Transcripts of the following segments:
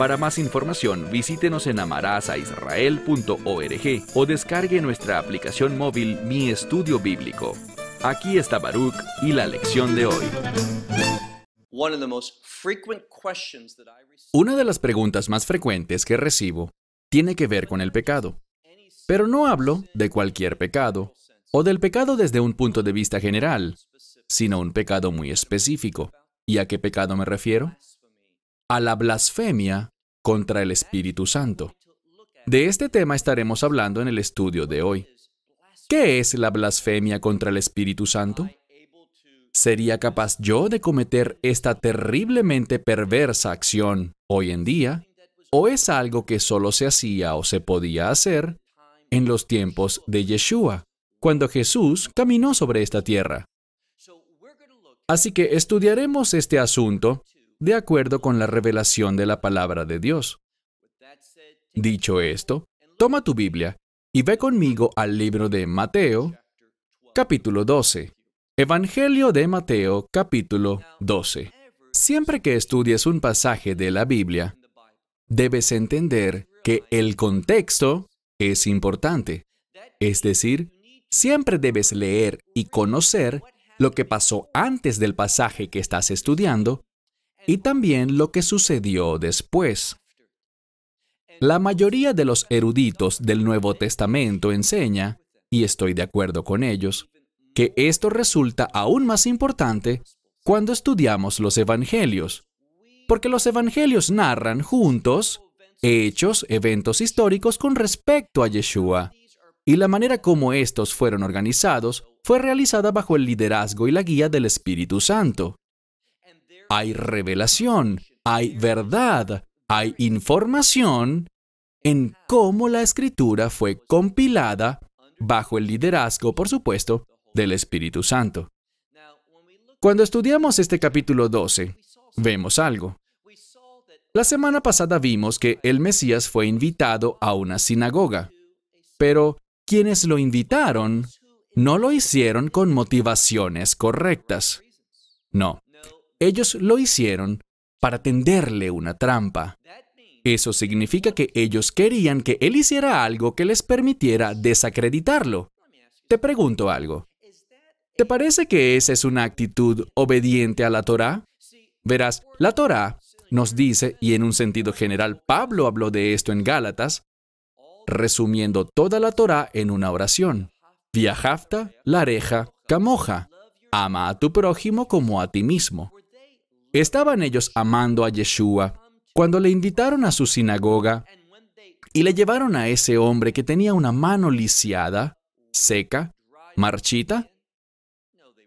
Para más información, visítenos en amarazaisrael.org o descargue nuestra aplicación móvil Mi Estudio Bíblico. Aquí está Baruch y la lección de hoy. Una de las preguntas más frecuentes que recibo tiene que ver con el pecado. Pero no hablo de cualquier pecado o del pecado desde un punto de vista general, sino un pecado muy específico. ¿Y a qué pecado me refiero? a la blasfemia contra el Espíritu Santo. De este tema estaremos hablando en el estudio de hoy. ¿Qué es la blasfemia contra el Espíritu Santo? ¿Sería capaz yo de cometer esta terriblemente perversa acción hoy en día? ¿O es algo que solo se hacía o se podía hacer en los tiempos de Yeshua, cuando Jesús caminó sobre esta tierra? Así que estudiaremos este asunto de acuerdo con la revelación de la palabra de Dios. Dicho esto, toma tu Biblia y ve conmigo al libro de Mateo, capítulo 12. Evangelio de Mateo, capítulo 12. Siempre que estudies un pasaje de la Biblia, debes entender que el contexto es importante. Es decir, siempre debes leer y conocer lo que pasó antes del pasaje que estás estudiando y también lo que sucedió después. La mayoría de los eruditos del Nuevo Testamento enseña, y estoy de acuerdo con ellos, que esto resulta aún más importante cuando estudiamos los evangelios, porque los evangelios narran juntos hechos, eventos históricos con respecto a Yeshua, y la manera como estos fueron organizados fue realizada bajo el liderazgo y la guía del Espíritu Santo hay revelación, hay verdad, hay información en cómo la escritura fue compilada bajo el liderazgo, por supuesto, del Espíritu Santo. Cuando estudiamos este capítulo 12, vemos algo. La semana pasada vimos que el Mesías fue invitado a una sinagoga, pero quienes lo invitaron no lo hicieron con motivaciones correctas. No, ellos lo hicieron para tenderle una trampa. Eso significa que ellos querían que él hiciera algo que les permitiera desacreditarlo. Te pregunto algo. ¿Te parece que esa es una actitud obediente a la Torá? Verás, la Torá nos dice, y en un sentido general Pablo habló de esto en Gálatas, resumiendo toda la Torá en una oración. Viajafta, lareja, camoja. Ama a tu prójimo como a ti mismo. Estaban ellos amando a Yeshua cuando le invitaron a su sinagoga y le llevaron a ese hombre que tenía una mano lisiada, seca, marchita.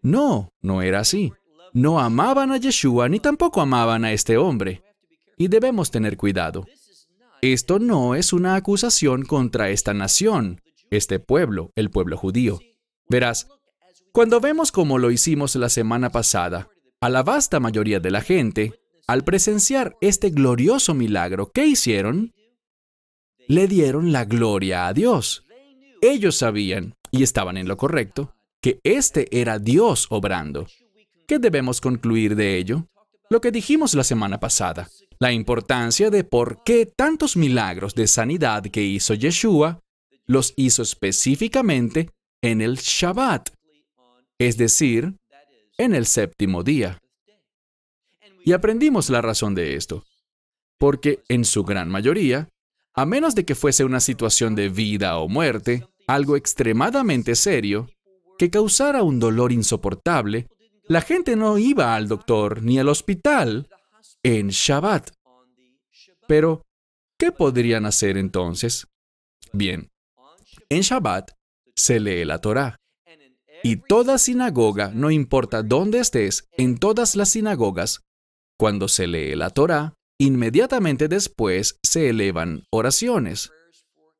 No, no era así. No amaban a Yeshua ni tampoco amaban a este hombre. Y debemos tener cuidado. Esto no es una acusación contra esta nación, este pueblo, el pueblo judío. Verás, cuando vemos como lo hicimos la semana pasada, a la vasta mayoría de la gente, al presenciar este glorioso milagro, que hicieron? Le dieron la gloria a Dios. Ellos sabían, y estaban en lo correcto, que este era Dios obrando. ¿Qué debemos concluir de ello? Lo que dijimos la semana pasada, la importancia de por qué tantos milagros de sanidad que hizo Yeshua los hizo específicamente en el Shabbat, es decir, en el séptimo día. Y aprendimos la razón de esto, porque en su gran mayoría, a menos de que fuese una situación de vida o muerte, algo extremadamente serio, que causara un dolor insoportable, la gente no iba al doctor ni al hospital en Shabbat. Pero, ¿qué podrían hacer entonces? Bien, en Shabbat se lee la Torá. Y toda sinagoga, no importa dónde estés, en todas las sinagogas, cuando se lee la Torá, inmediatamente después se elevan oraciones.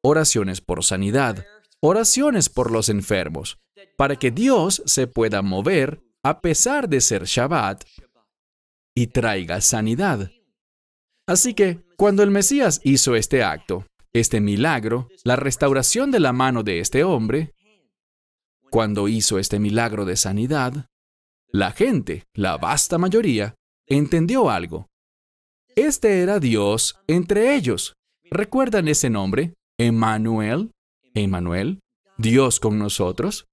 Oraciones por sanidad, oraciones por los enfermos, para que Dios se pueda mover a pesar de ser Shabbat y traiga sanidad. Así que, cuando el Mesías hizo este acto, este milagro, la restauración de la mano de este hombre, cuando hizo este milagro de sanidad, la gente, la vasta mayoría, entendió algo. Este era Dios entre ellos. ¿Recuerdan ese nombre? Emmanuel, Emmanuel, Dios con nosotros.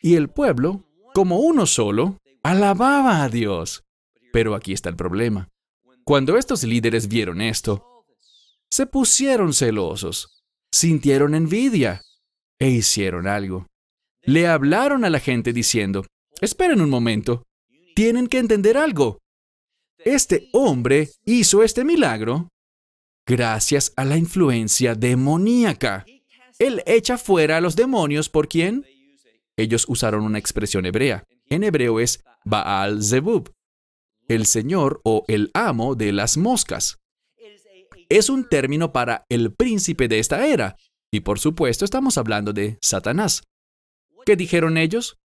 Y el pueblo, como uno solo, alababa a Dios. Pero aquí está el problema. Cuando estos líderes vieron esto, se pusieron celosos, sintieron envidia e hicieron algo. Le hablaron a la gente diciendo, esperen un momento, tienen que entender algo. Este hombre hizo este milagro gracias a la influencia demoníaca. Él echa fuera a los demonios por quién? Ellos usaron una expresión hebrea. En hebreo es Baal Zebub, el señor o el amo de las moscas. Es un término para el príncipe de esta era. Y por supuesto estamos hablando de Satanás. ¿Qué dijeron ellos?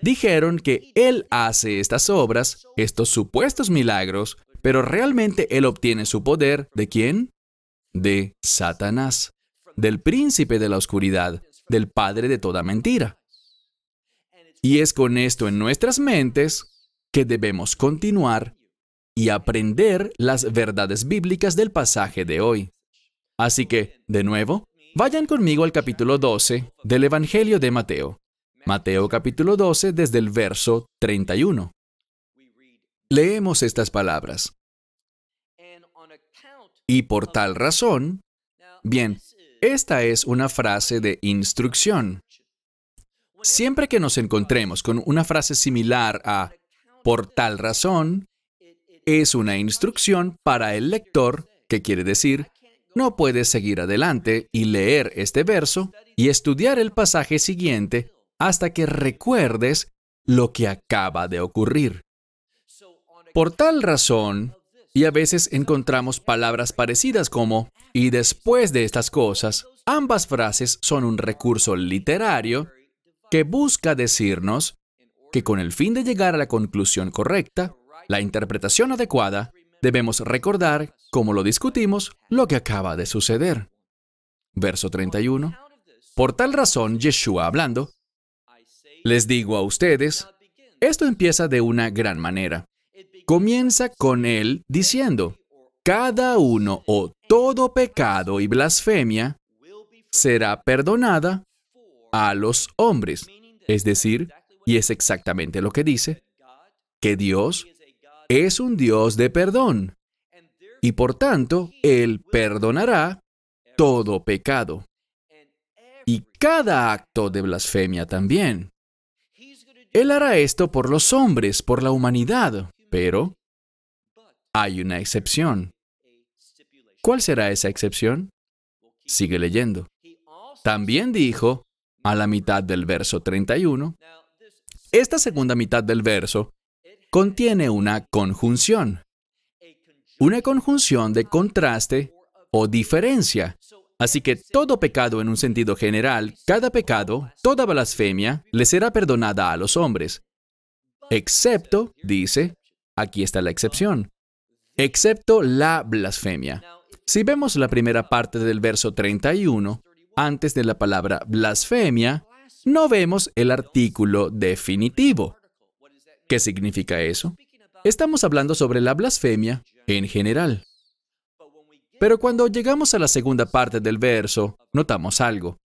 Dijeron que Él hace estas obras, estos supuestos milagros, pero realmente Él obtiene su poder de quién? De Satanás, del príncipe de la oscuridad, del padre de toda mentira. Y es con esto en nuestras mentes que debemos continuar y aprender las verdades bíblicas del pasaje de hoy. Así que, de nuevo, vayan conmigo al capítulo 12 del Evangelio de Mateo. Mateo capítulo 12 desde el verso 31. Leemos estas palabras. Y por tal razón, bien, esta es una frase de instrucción. Siempre que nos encontremos con una frase similar a por tal razón, es una instrucción para el lector que quiere decir, no puedes seguir adelante y leer este verso y estudiar el pasaje siguiente hasta que recuerdes lo que acaba de ocurrir. Por tal razón, y a veces encontramos palabras parecidas como y después de estas cosas, ambas frases son un recurso literario que busca decirnos que con el fin de llegar a la conclusión correcta, la interpretación adecuada, debemos recordar, como lo discutimos, lo que acaba de suceder. Verso 31. Por tal razón, Yeshua hablando, les digo a ustedes, esto empieza de una gran manera. Comienza con él diciendo, cada uno o oh todo pecado y blasfemia será perdonada a los hombres. Es decir, y es exactamente lo que dice, que Dios es un Dios de perdón y por tanto Él perdonará todo pecado y cada acto de blasfemia también. Él hará esto por los hombres, por la humanidad, pero hay una excepción. ¿Cuál será esa excepción? Sigue leyendo. También dijo, a la mitad del verso 31, esta segunda mitad del verso contiene una conjunción, una conjunción de contraste o diferencia. Así que todo pecado en un sentido general, cada pecado, toda blasfemia, le será perdonada a los hombres. Excepto, dice, aquí está la excepción, excepto la blasfemia. Si vemos la primera parte del verso 31, antes de la palabra blasfemia, no vemos el artículo definitivo. ¿Qué significa eso? Estamos hablando sobre la blasfemia en general. Pero cuando llegamos a la segunda parte del verso, notamos algo.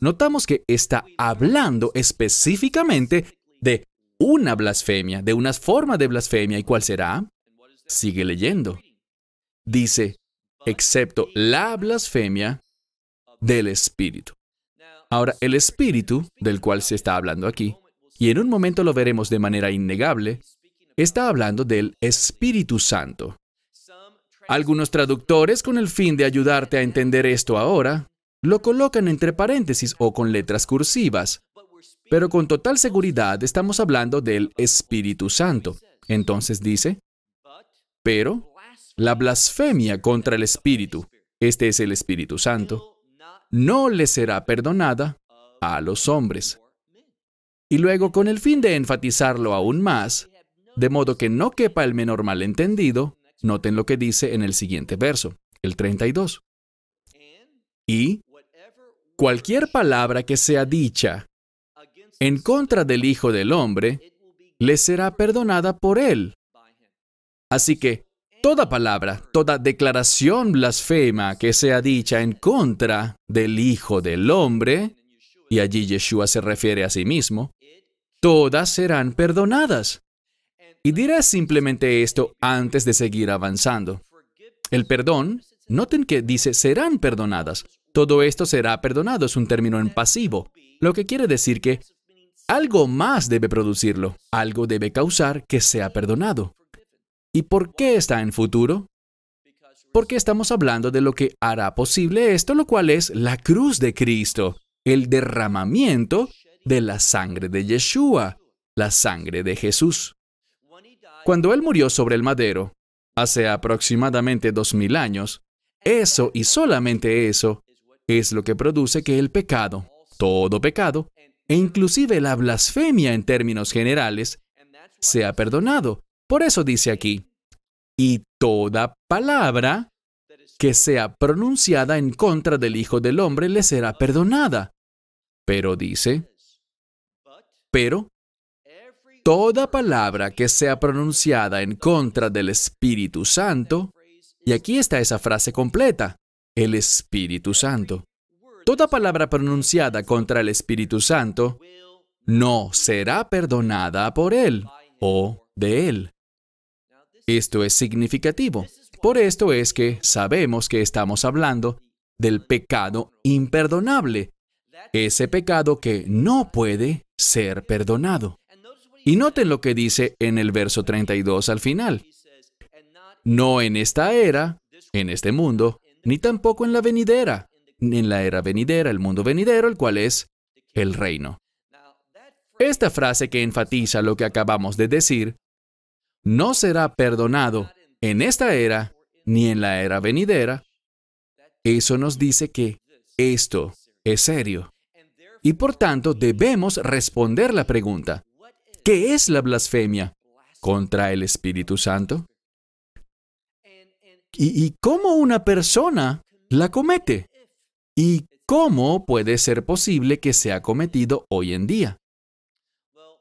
Notamos que está hablando específicamente de una blasfemia, de una forma de blasfemia. ¿Y cuál será? Sigue leyendo. Dice, excepto la blasfemia del Espíritu. Ahora, el Espíritu, del cual se está hablando aquí, y en un momento lo veremos de manera innegable, está hablando del Espíritu Santo. Algunos traductores, con el fin de ayudarte a entender esto ahora, lo colocan entre paréntesis o con letras cursivas, pero con total seguridad estamos hablando del Espíritu Santo. Entonces dice, pero la blasfemia contra el Espíritu, este es el Espíritu Santo, no le será perdonada a los hombres. Y luego, con el fin de enfatizarlo aún más, de modo que no quepa el menor malentendido, Noten lo que dice en el siguiente verso, el 32. Y cualquier palabra que sea dicha en contra del Hijo del Hombre, le será perdonada por él. Así que toda palabra, toda declaración blasfema que sea dicha en contra del Hijo del Hombre, y allí Yeshua se refiere a sí mismo, todas serán perdonadas. Y dirás simplemente esto antes de seguir avanzando. El perdón, noten que dice serán perdonadas. Todo esto será perdonado, es un término en pasivo, lo que quiere decir que algo más debe producirlo, algo debe causar que sea perdonado. ¿Y por qué está en futuro? Porque estamos hablando de lo que hará posible esto, lo cual es la cruz de Cristo, el derramamiento de la sangre de Yeshua, la sangre de Jesús. Cuando Él murió sobre el madero, hace aproximadamente dos mil años, eso y solamente eso es lo que produce que el pecado, todo pecado, e inclusive la blasfemia en términos generales, sea perdonado. Por eso dice aquí, y toda palabra que sea pronunciada en contra del Hijo del Hombre le será perdonada. Pero dice, pero toda palabra que sea pronunciada en contra del Espíritu Santo, y aquí está esa frase completa, el Espíritu Santo. Toda palabra pronunciada contra el Espíritu Santo no será perdonada por Él o de Él. Esto es significativo. Por esto es que sabemos que estamos hablando del pecado imperdonable, ese pecado que no puede ser perdonado. Y noten lo que dice en el verso 32 al final. No en esta era, en este mundo, ni tampoco en la venidera, ni en la era venidera, el mundo venidero, el cual es el reino. Esta frase que enfatiza lo que acabamos de decir, no será perdonado en esta era ni en la era venidera, eso nos dice que esto es serio. Y por tanto debemos responder la pregunta, ¿Qué es la blasfemia? ¿Contra el Espíritu Santo? ¿Y, cómo una persona la comete? ¿Y cómo puede ser posible que sea cometido hoy en día?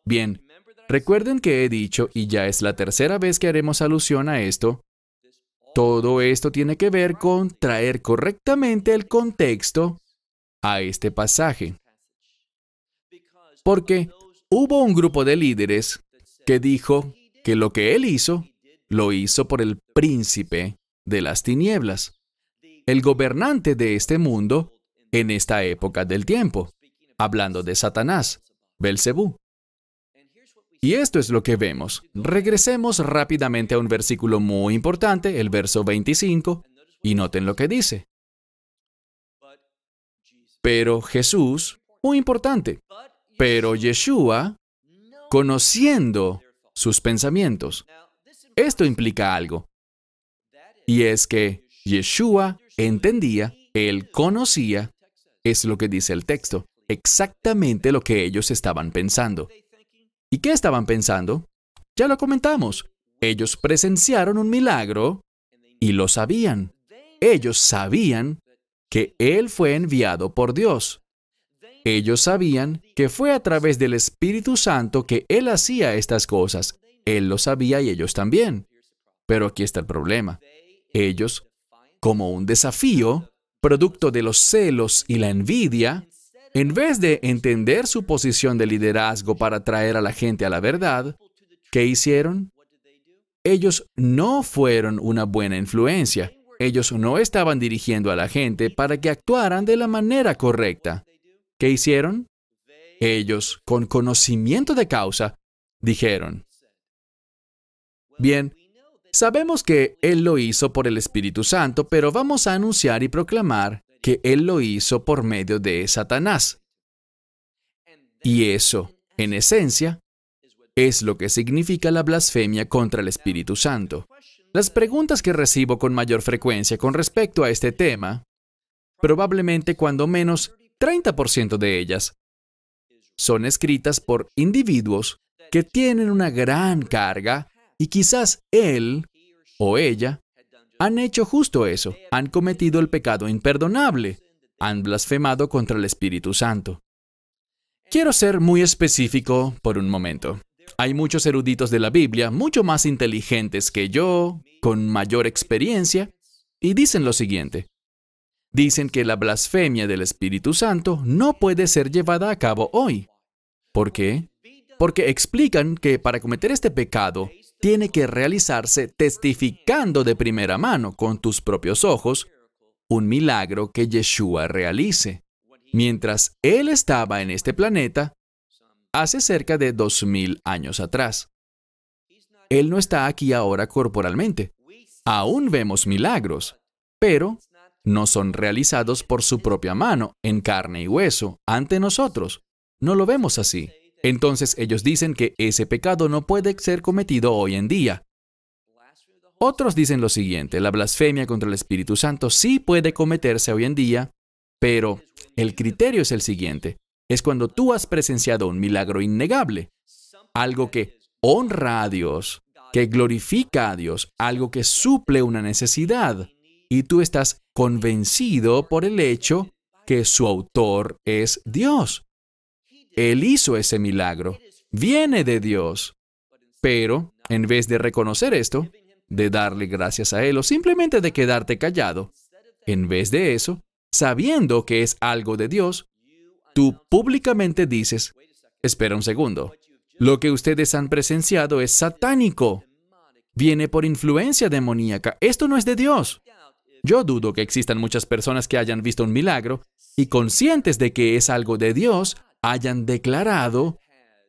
Bien, recuerden que he dicho, y ya es la tercera vez que haremos alusión a esto, todo esto tiene que ver con traer correctamente el contexto a este pasaje. Porque Hubo un grupo de líderes que dijo que lo que él hizo, lo hizo por el príncipe de las tinieblas, el gobernante de este mundo en esta época del tiempo, hablando de Satanás, Belcebú. Y esto es lo que vemos. Regresemos rápidamente a un versículo muy importante, el verso 25, y noten lo que dice. Pero Jesús, muy importante, pero Yeshua, conociendo sus pensamientos, esto implica algo. Y es que Yeshua entendía, él conocía, es lo que dice el texto, exactamente lo que ellos estaban pensando. ¿Y qué estaban pensando? Ya lo comentamos. Ellos presenciaron un milagro y lo sabían. Ellos sabían que Él fue enviado por Dios. Ellos sabían que fue a través del Espíritu Santo que Él hacía estas cosas. Él lo sabía y ellos también. Pero aquí está el problema. Ellos, como un desafío, producto de los celos y la envidia, en vez de entender su posición de liderazgo para traer a la gente a la verdad, ¿qué hicieron? Ellos no fueron una buena influencia. Ellos no estaban dirigiendo a la gente para que actuaran de la manera correcta. ¿Qué hicieron? Ellos, con conocimiento de causa, dijeron, bien, sabemos que Él lo hizo por el Espíritu Santo, pero vamos a anunciar y proclamar que Él lo hizo por medio de Satanás. Y eso, en esencia, es lo que significa la blasfemia contra el Espíritu Santo. Las preguntas que recibo con mayor frecuencia con respecto a este tema, probablemente cuando menos 30% de ellas son escritas por individuos que tienen una gran carga y quizás él o ella han hecho justo eso, han cometido el pecado imperdonable, han blasfemado contra el Espíritu Santo. Quiero ser muy específico por un momento. Hay muchos eruditos de la Biblia, mucho más inteligentes que yo, con mayor experiencia, y dicen lo siguiente dicen que la blasfemia del Espíritu Santo no puede ser llevada a cabo hoy. ¿Por qué? Porque explican que para cometer este pecado tiene que realizarse testificando de primera mano con tus propios ojos un milagro que Yeshua realice. Mientras él estaba en este planeta, hace cerca de 2000 años atrás. Él no está aquí ahora corporalmente. Aún vemos milagros, pero no son realizados por su propia mano, en carne y hueso, ante nosotros. No lo vemos así. Entonces ellos dicen que ese pecado no puede ser cometido hoy en día. Otros dicen lo siguiente, la blasfemia contra el Espíritu Santo sí puede cometerse hoy en día, pero el criterio es el siguiente. Es cuando tú has presenciado un milagro innegable, algo que honra a Dios, que glorifica a Dios, algo que suple una necesidad, y tú estás convencido por el hecho que su autor es Dios. Él hizo ese milagro. Viene de Dios. Pero, en vez de reconocer esto, de darle gracias a Él o simplemente de quedarte callado, en vez de eso, sabiendo que es algo de Dios, tú públicamente dices, espera un segundo, lo que ustedes han presenciado es satánico, viene por influencia demoníaca, esto no es de Dios. Yo dudo que existan muchas personas que hayan visto un milagro y conscientes de que es algo de Dios, hayan declarado,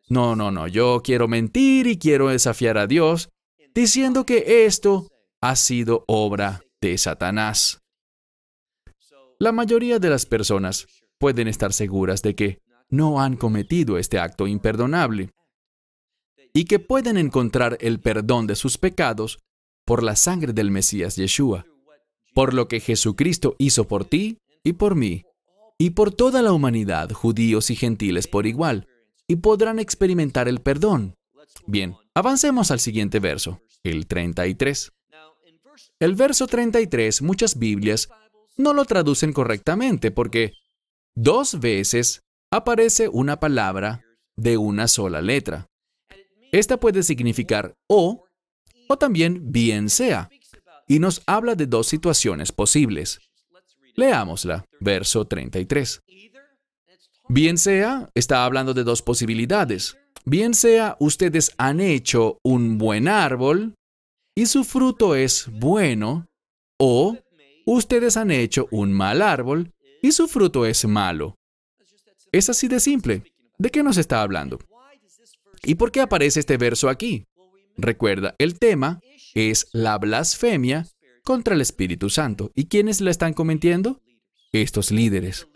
no, no, no, yo quiero mentir y quiero desafiar a Dios, diciendo que esto ha sido obra de Satanás. La mayoría de las personas pueden estar seguras de que no han cometido este acto imperdonable y que pueden encontrar el perdón de sus pecados por la sangre del Mesías Yeshua. Por lo que Jesucristo hizo por ti y por mí, y por toda la humanidad, judíos y gentiles por igual, y podrán experimentar el perdón. Bien, avancemos al siguiente verso, el 33. El verso 33 muchas Biblias no lo traducen correctamente porque dos veces aparece una palabra de una sola letra. Esta puede significar o o también bien sea y nos habla de dos situaciones posibles. Leámosla, verso 33. Bien sea, está hablando de dos posibilidades. Bien sea, ustedes han hecho un buen árbol y su fruto es bueno, o ustedes han hecho un mal árbol y su fruto es malo. Es así de simple. ¿De qué nos está hablando? ¿Y por qué aparece este verso aquí? Recuerda, el tema es la blasfemia contra el Espíritu Santo. ¿Y quiénes la están cometiendo? Estos líderes.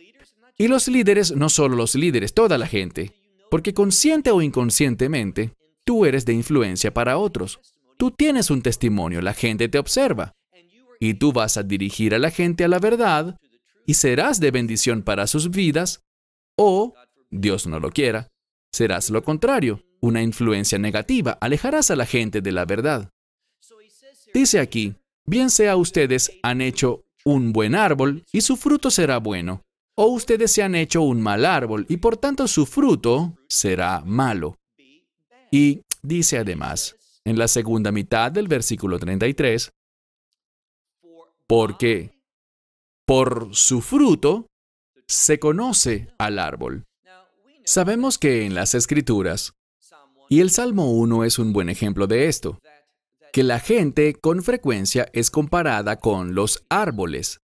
Y los líderes, no solo los líderes, toda la gente. Porque consciente o inconscientemente, tú eres de influencia para otros. Tú tienes un testimonio, la gente te observa. Y tú vas a dirigir a la gente a la verdad y serás de bendición para sus vidas o, Dios no lo quiera, serás lo contrario, una influencia negativa, alejarás a la gente de la verdad. Dice aquí, bien sea ustedes han hecho un buen árbol y su fruto será bueno, o ustedes se han hecho un mal árbol y por tanto su fruto será malo. Y dice además, en la segunda mitad del versículo 33, porque por su fruto se conoce al árbol. Sabemos que en las escrituras, y el Salmo 1 es un buen ejemplo de esto, que la gente con frecuencia es comparada con los árboles.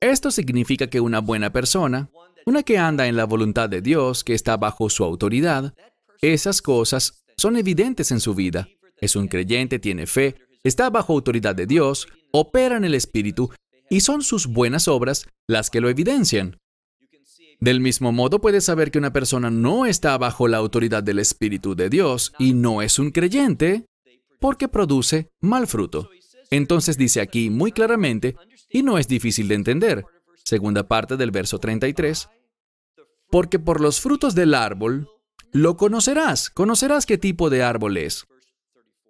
Esto significa que una buena persona, una que anda en la voluntad de Dios, que está bajo su autoridad, esas cosas son evidentes en su vida. Es un creyente, tiene fe, está bajo autoridad de Dios, opera en el Espíritu y son sus buenas obras las que lo evidencian. Del mismo modo puedes saber que una persona no está bajo la autoridad del Espíritu de Dios y no es un creyente porque produce mal fruto. Entonces dice aquí muy claramente, y no es difícil de entender, segunda parte del verso 33, porque por los frutos del árbol lo conocerás, conocerás qué tipo de árbol es,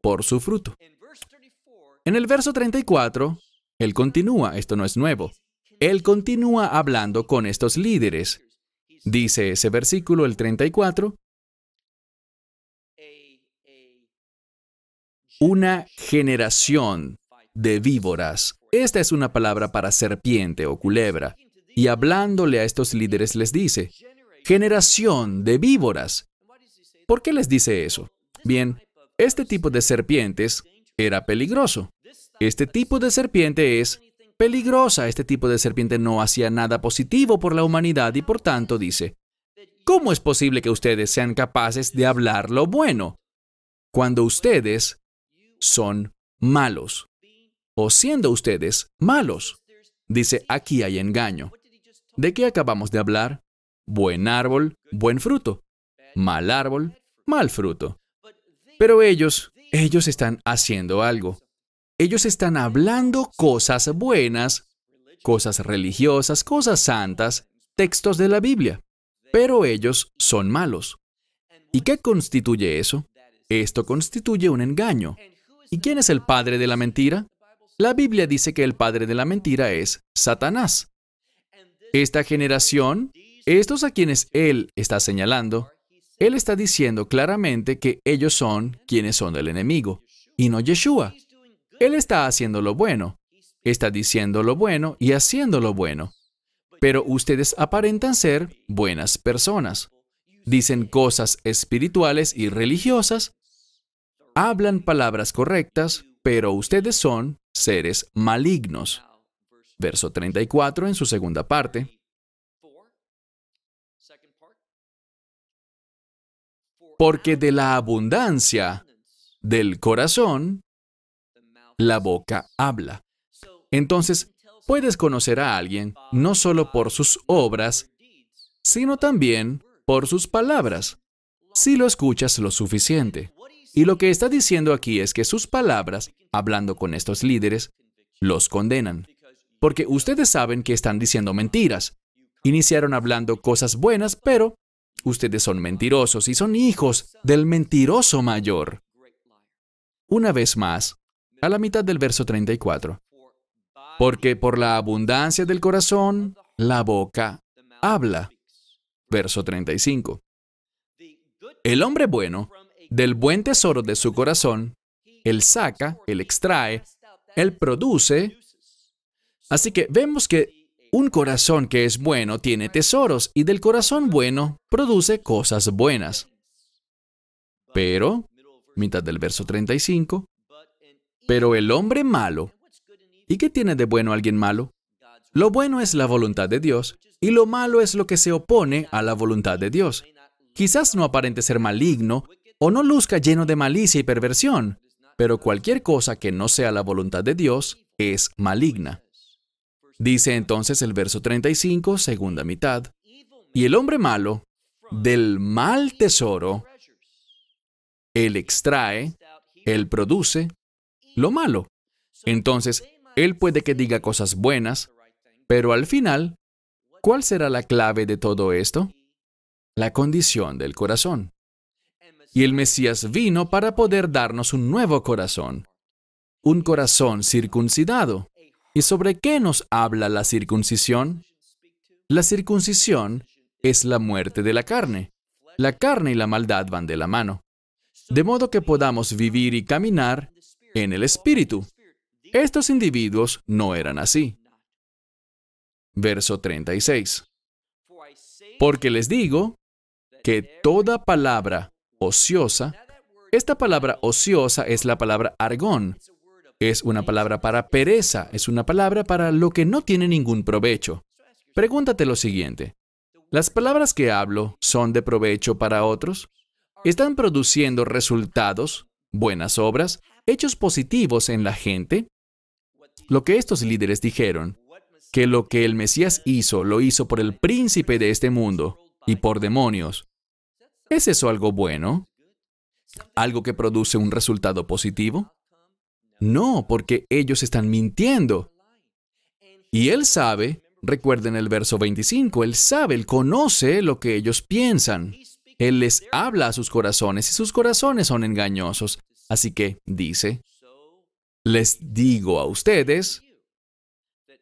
por su fruto. En el verso 34, él continúa, esto no es nuevo, él continúa hablando con estos líderes. Dice ese versículo, el 34, una generación de víboras. Esta es una palabra para serpiente o culebra. Y hablándole a estos líderes les dice, generación de víboras. ¿Por qué les dice eso? Bien, este tipo de serpientes era peligroso. Este tipo de serpiente es peligrosa. Este tipo de serpiente no hacía nada positivo por la humanidad y por tanto dice, ¿cómo es posible que ustedes sean capaces de hablar lo bueno? Cuando ustedes son malos, o siendo ustedes malos. Dice, aquí hay engaño. ¿De qué acabamos de hablar? Buen árbol, buen fruto. Mal árbol, mal fruto. Pero ellos, ellos están haciendo algo. Ellos están hablando cosas buenas, cosas religiosas, cosas santas, textos de la Biblia. Pero ellos son malos. ¿Y qué constituye eso? Esto constituye un engaño. ¿Y quién es el padre de la mentira? La Biblia dice que el padre de la mentira es Satanás. Esta generación, estos a quienes él está señalando, él está diciendo claramente que ellos son quienes son del enemigo, y no Yeshua. Él está haciendo lo bueno, está diciendo lo bueno y haciendo lo bueno. Pero ustedes aparentan ser buenas personas. Dicen cosas espirituales y religiosas, hablan palabras correctas, pero ustedes son seres malignos. Verso 34 en su segunda parte. Porque de la abundancia del corazón, la boca habla. Entonces, puedes conocer a alguien no solo por sus obras, sino también por sus palabras, si lo escuchas lo suficiente. Y lo que está diciendo aquí es que sus palabras, hablando con estos líderes, los condenan. Porque ustedes saben que están diciendo mentiras. Iniciaron hablando cosas buenas, pero ustedes son mentirosos y son hijos del mentiroso mayor. Una vez más, a la mitad del verso 34. Porque por la abundancia del corazón, la boca habla. Verso 35. El hombre bueno del buen tesoro de su corazón, Él saca, Él extrae, Él produce. Así que vemos que un corazón que es bueno tiene tesoros y del corazón bueno produce cosas buenas. Pero, mitad del verso 35, pero el hombre malo, ¿y qué tiene de bueno alguien malo? Lo bueno es la voluntad de Dios y lo malo es lo que se opone a la voluntad de Dios. Quizás no aparente ser maligno, o no luzca lleno de malicia y perversión, pero cualquier cosa que no sea la voluntad de Dios es maligna. Dice entonces el verso 35, segunda mitad, y el hombre malo, del mal tesoro, él extrae, él produce lo malo. Entonces, él puede que diga cosas buenas, pero al final, ¿cuál será la clave de todo esto? La condición del corazón y el Mesías vino para poder darnos un nuevo corazón, un corazón circuncidado. ¿Y sobre qué nos habla la circuncisión? La circuncisión es la muerte de la carne. La carne y la maldad van de la mano. De modo que podamos vivir y caminar en el Espíritu. Estos individuos no eran así. Verso 36. Porque les digo que toda palabra ociosa. Esta palabra ociosa es la palabra argón. Es una palabra para pereza, es una palabra para lo que no tiene ningún provecho. Pregúntate lo siguiente. ¿Las palabras que hablo son de provecho para otros? ¿Están produciendo resultados, buenas obras, hechos positivos en la gente? Lo que estos líderes dijeron, que lo que el Mesías hizo lo hizo por el príncipe de este mundo y por demonios, ¿Es eso algo bueno? ¿Algo que produce un resultado positivo? No, porque ellos están mintiendo. Y él sabe, recuerden el verso 25, él sabe, él conoce lo que ellos piensan. Él les habla a sus corazones y sus corazones son engañosos. Así que dice, les digo a ustedes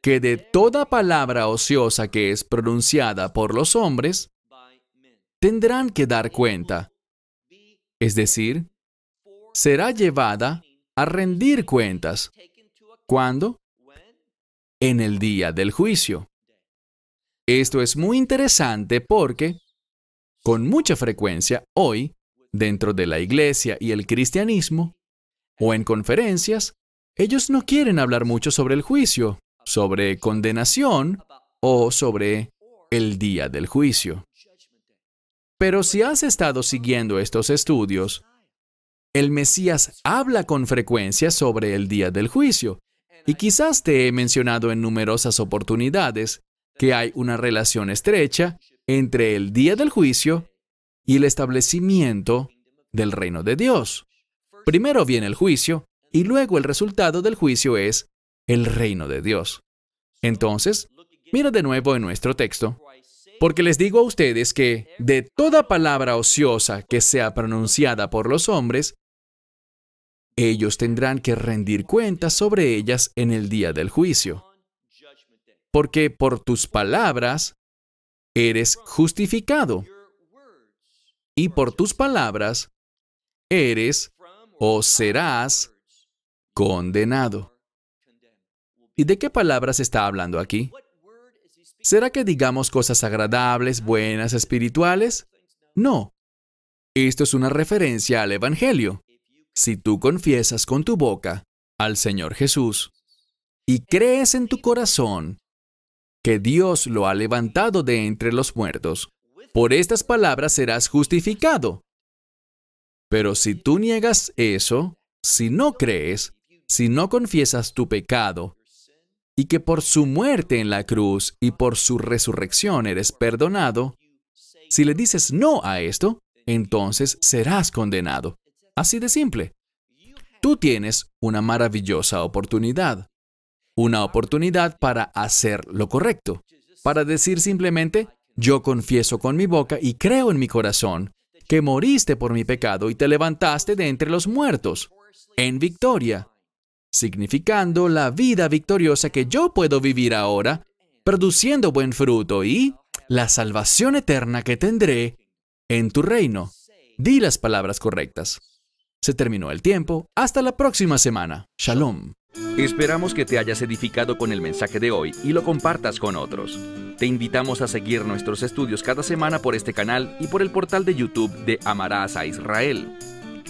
que de toda palabra ociosa que es pronunciada por los hombres, tendrán que dar cuenta. Es decir, será llevada a rendir cuentas. ¿Cuándo? En el día del juicio. Esto es muy interesante porque, con mucha frecuencia, hoy, dentro de la iglesia y el cristianismo, o en conferencias, ellos no quieren hablar mucho sobre el juicio, sobre condenación o sobre el día del juicio. Pero si has estado siguiendo estos estudios, el Mesías habla con frecuencia sobre el día del juicio, y quizás te he mencionado en numerosas oportunidades que hay una relación estrecha entre el día del juicio y el establecimiento del reino de Dios. Primero viene el juicio y luego el resultado del juicio es el reino de Dios. Entonces, mira de nuevo en nuestro texto. Porque les digo a ustedes que de toda palabra ociosa que sea pronunciada por los hombres, ellos tendrán que rendir cuentas sobre ellas en el día del juicio. Porque por tus palabras eres justificado y por tus palabras eres o serás condenado. ¿Y de qué palabras está hablando aquí? ¿Será que digamos cosas agradables, buenas, espirituales? No. Esto es una referencia al Evangelio. Si tú confiesas con tu boca al Señor Jesús y crees en tu corazón que Dios lo ha levantado de entre los muertos, por estas palabras serás justificado. Pero si tú niegas eso, si no crees, si no confiesas tu pecado y que por su muerte en la cruz y por su resurrección eres perdonado, si le dices no a esto, entonces serás condenado. Así de simple. Tú tienes una maravillosa oportunidad. Una oportunidad para hacer lo correcto. Para decir simplemente, yo confieso con mi boca y creo en mi corazón que moriste por mi pecado y te levantaste de entre los muertos, en victoria, significando la vida victoriosa que yo puedo vivir ahora, produciendo buen fruto y la salvación eterna que tendré en tu reino. Di las palabras correctas. Se terminó el tiempo. Hasta la próxima semana. Shalom. Esperamos que te hayas edificado con el mensaje de hoy y lo compartas con otros. Te invitamos a seguir nuestros estudios cada semana por este canal y por el portal de YouTube de Amarás a Israel.